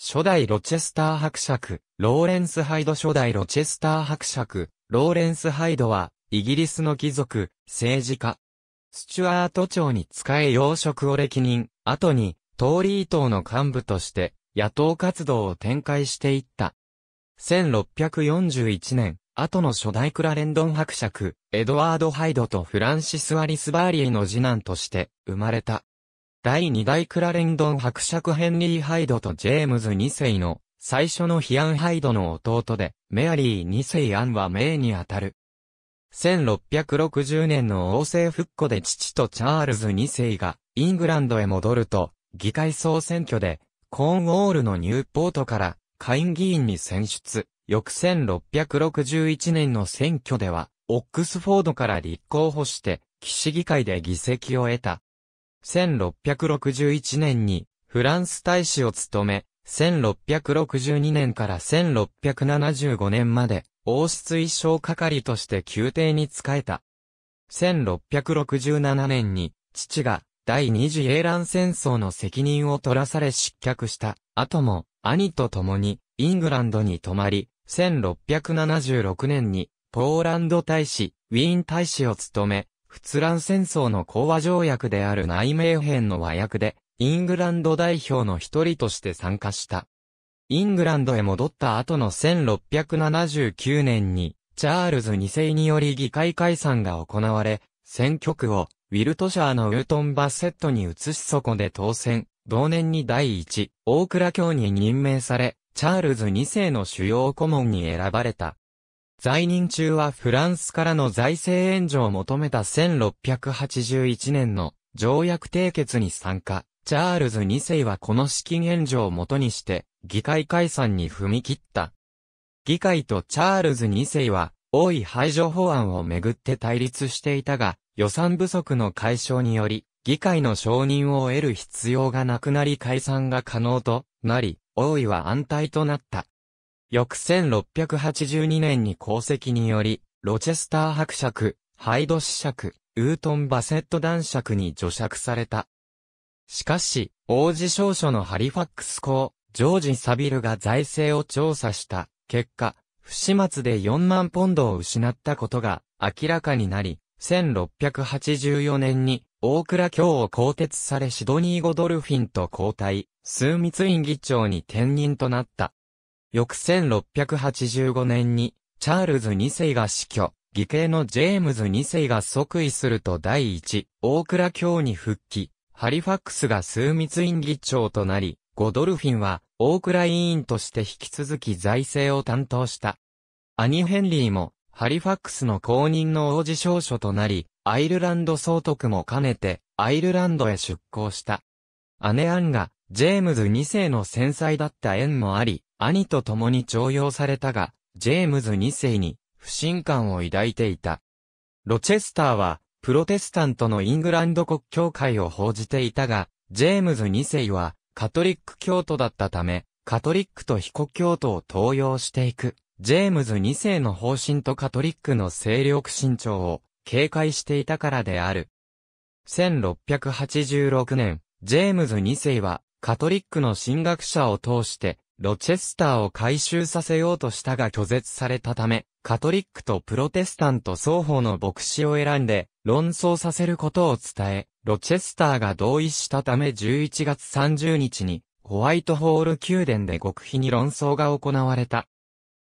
初代ロチェスター伯爵、ローレンス・ハイド初代ロチェスター伯爵、ローレンス・ハイドは、イギリスの貴族、政治家。スチュアート朝に仕え養殖を歴任、後に、トーリー党の幹部として、野党活動を展開していった。1641年、後の初代クラレンドン伯爵、エドワード・ハイドとフランシス・アリス・バーリーの次男として、生まれた。第2代クラレンドン伯爵ヘンリー・ハイドとジェームズ2世の最初のヒアン・ハイドの弟で、メアリー2世アンは命にあたる。1660年の王政復古で父とチャールズ2世がイングランドへ戻ると、議会総選挙で、コーンウォールのニューポートから下院議員に選出。翌1661年の選挙では、オックスフォードから立候補して、騎士議会で議席を得た。1661年にフランス大使を務め、1662年から1675年まで王室衣装係として宮廷に仕えた。1667年に父が第二次英乱戦争の責任を取らされ失脚した後も兄と共にイングランドに泊まり、1676年にポーランド大使、ウィーン大使を務め、仏蘭戦争の講和条約である内名編の和訳で、イングランド代表の一人として参加した。イングランドへ戻った後の1679年に、チャールズ2世により議会解散が行われ、選挙区をウィルトシャーのウートン・バッセットに移しそこで当選。同年に第一、大倉教に任命され、チャールズ2世の主要顧問に選ばれた。在任中はフランスからの財政援助を求めた1681年の条約締結に参加。チャールズ2世はこの資金援助をもとにして、議会解散に踏み切った。議会とチャールズ2世は、王位排除法案をめぐって対立していたが、予算不足の解消により、議会の承認を得る必要がなくなり解散が可能となり、王位は安泰となった。翌1682年に功績により、ロチェスター伯爵、ハイド子爵、ウートン・バセット男爵に除爵された。しかし、王子少書のハリファックス公、ジョージ・サビルが財政を調査した結果、不始末で4万ポンドを失ったことが明らかになり、1684年に大倉京を更迭されシドニー・ゴドルフィンと交代、枢密院議長に転任となった。翌1685年に、チャールズ2世が死去、義兄のジェームズ2世が即位すると第一、大倉卿に復帰、ハリファックスが枢密院議長となり、ゴドルフィンは、大倉委員として引き続き財政を担当した。兄ヘンリーも、ハリファックスの公認の王子少書となり、アイルランド総督も兼ねて、アイルランドへ出向した。姉アンが、ジェームズ2世の戦災だった縁もあり、兄と共に徴用されたが、ジェームズ2世に不信感を抱いていた。ロチェスターは、プロテスタントのイングランド国教会を報じていたが、ジェームズ2世は、カトリック教徒だったため、カトリックと非国教徒を登用していく。ジェームズ2世の方針とカトリックの勢力伸長を警戒していたからである。1686年、ジェームズ2世はカトリックの神学者を通してロチェスターを回収させようとしたが拒絶されたため、カトリックとプロテスタント双方の牧師を選んで、論争させることを伝え、ロチェスターが同意したため11月30日に、ホワイトホール宮殿で極秘に論争が行われた。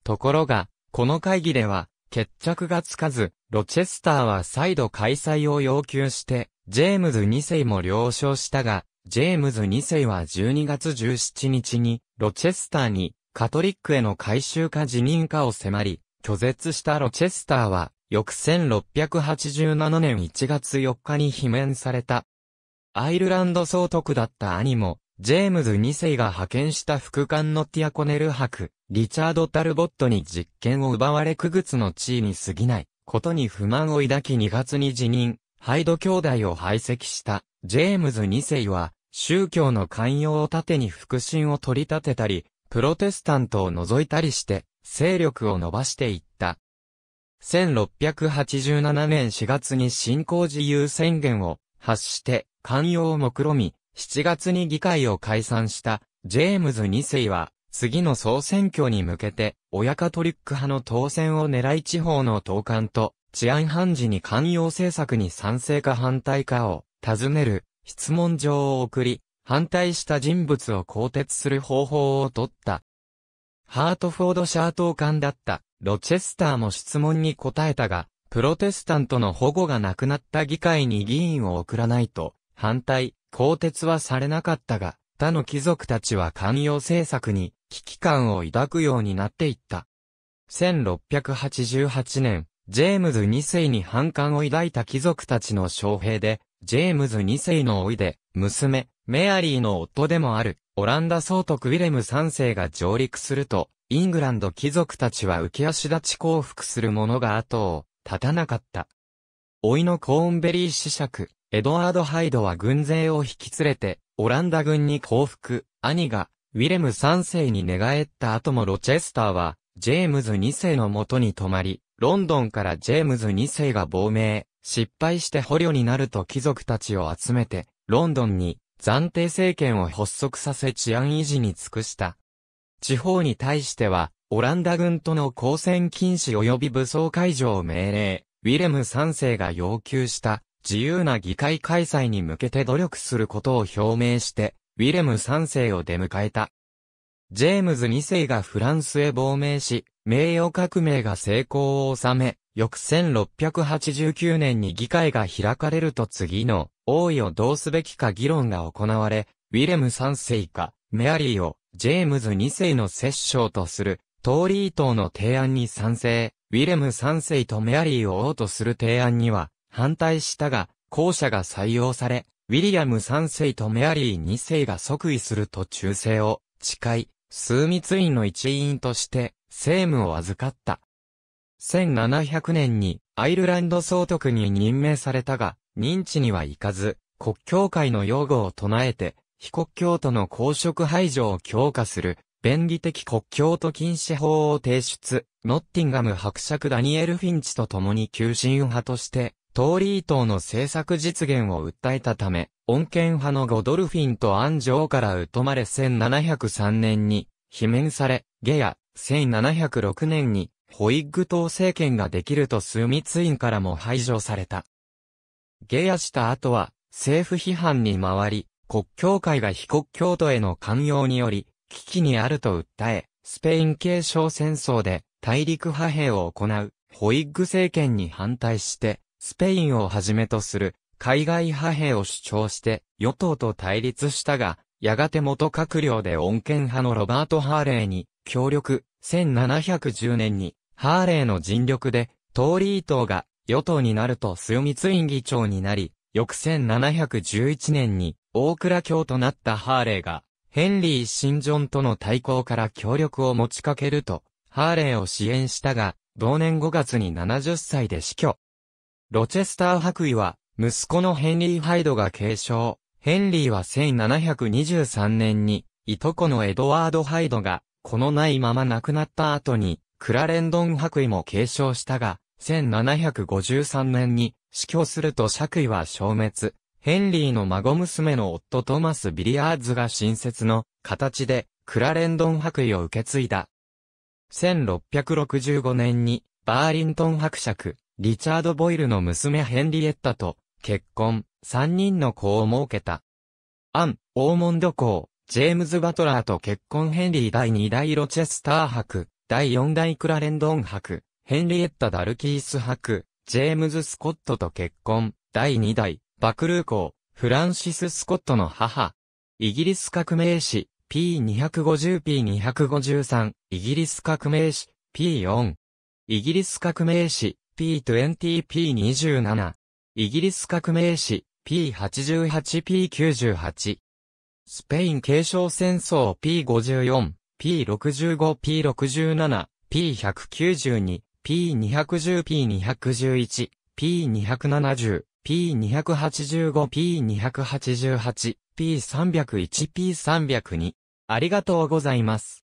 ところが、この会議では、決着がつかず、ロチェスターは再度開催を要求して、ジェームズ2世も了承したが、ジェームズ2世は12月17日に、ロチェスターに、カトリックへの改修か辞任かを迫り、拒絶したロチェスターは、翌1687年1月4日に罷免された。アイルランド総督だった兄も、ジェームズ2世が派遣した副官のティアコネル博、リチャード・タルボットに実権を奪われ区別の地位に過ぎないことに不満を抱き2月に辞任、ハイド兄弟を排斥した。ジェームズ2世は、宗教の寛容を盾に腹心を取り立てたり、プロテスタントを除いたりして、勢力を伸ばしていった。1687年4月に新興自由宣言を発して、寛容を目論み、7月に議会を解散したジェームズ2世は、次の総選挙に向けて、親カトリック派の当選を狙い地方の党官と治安判事に寛容政策に賛成か反対かを尋ねる、質問状を送り、反対した人物を更迭する方法を取った。ハートフォードシャー党官だったロチェスターも質問に答えたが、プロテスタントの保護がなくなった議会に議員を送らないと、反対、更迭はされなかったが、他の貴族たちは寛容政策に危機感を抱くようになっていった。1688年、ジェームズ2世に反感を抱いた貴族たちの将兵で、ジェームズ2世のいで、娘、メアリーの夫でもある、オランダ総督ウィレム3世が上陸すると、イングランド貴族たちは浮き足立ち降伏する者が後を絶たなかった。いのコーンベリー子爵、エドワード・ハイドは軍勢を引き連れて、オランダ軍に降伏、兄が、ウィレム3世に寝返った後もロチェスターは、ジェームズ2世のもとに泊まり、ロンドンからジェームズ2世が亡命、失敗して捕虜になると貴族たちを集めて、ロンドンに暫定政権を発足させ治安維持に尽くした。地方に対しては、オランダ軍との交戦禁止及び武装解除を命令、ウィレム3世が要求した自由な議会開催に向けて努力することを表明して、ウィレム3世を出迎えた。ジェームズ2世がフランスへ亡命し、名誉革命が成功を収め、翌1689年に議会が開かれると次の王位をどうすべきか議論が行われ、ウィレム3世以下、メアリーをジェームズ2世の摂政とする、トーリー党の提案に賛成、ウィレム3世とメアリーを王とする提案には反対したが、後者が採用され、ウィリアム3世とメアリー2世が即位すると忠誠を誓い、枢密院の一員として、政務を預かった。1700年にアイルランド総督に任命されたが、認知には行かず、国教会の擁護を唱えて、非国境との公職排除を強化する、便宜的国境と禁止法を提出、ノッティンガム伯爵ダニエル・フィンチと共に急進派として、トーリー党の政策実現を訴えたため、恩恵派のゴドルフィンとアン・ジョーから疎まれ1703年に、罷免され、ゲヤ、1706年にホイッグ党政権ができると枢密院からも排除された。下野した後は、政府批判に回り、国教会が被国教徒への寛容により、危機にあると訴え、スペイン継承戦争で大陸派兵を行う、ホイッグ政権に反対して、スペインをはじめとする海外派兵を主張して、与党と対立したが、やがて元閣僚で穏健派のロバート・ハーレーに、協力、1710年にハーレーの尽力で、トーリー党が与党になると枢密院議長になり、翌1711年に大倉教となったハーレーが、ヘンリー・シンジョンとの対抗から協力を持ちかけると、ハーレーを支援したが、同年5月に70歳で死去。ロチェスター白位は、息子のヘンリー・ハイドが継承。ヘンリーは1723年に、いとこのエドワード・ハイドが、このないまま亡くなった後に、クラレンドン白衣も継承したが、1753年に死去すると爵位は消滅。ヘンリーの孫娘の夫トマス・ビリアーズが新設の形でクラレンドン白衣を受け継いだ。1665年にバーリントン伯爵、リチャード・ボイルの娘ヘンリエッタと結婚、3人の子を設けた。アン・オーモンド公、ジェームズ・バトラーと結婚ヘンリー第2代ロチェスター伯、第4代クラレンドン博、ヘンリエッタ・ダルキース博、ジェームズ・スコットと結婚、第2代、バクルー公、フランシス・スコットの母、イギリス革命史、P250P253、イギリス革命史、P4、イギリス革命史、P20P27、イギリス革命史、P88P98、スペイン継承戦争 P54、P65、P67、P192、P210、P211、P270、P285、P288、P301、P302。ありがとうございます。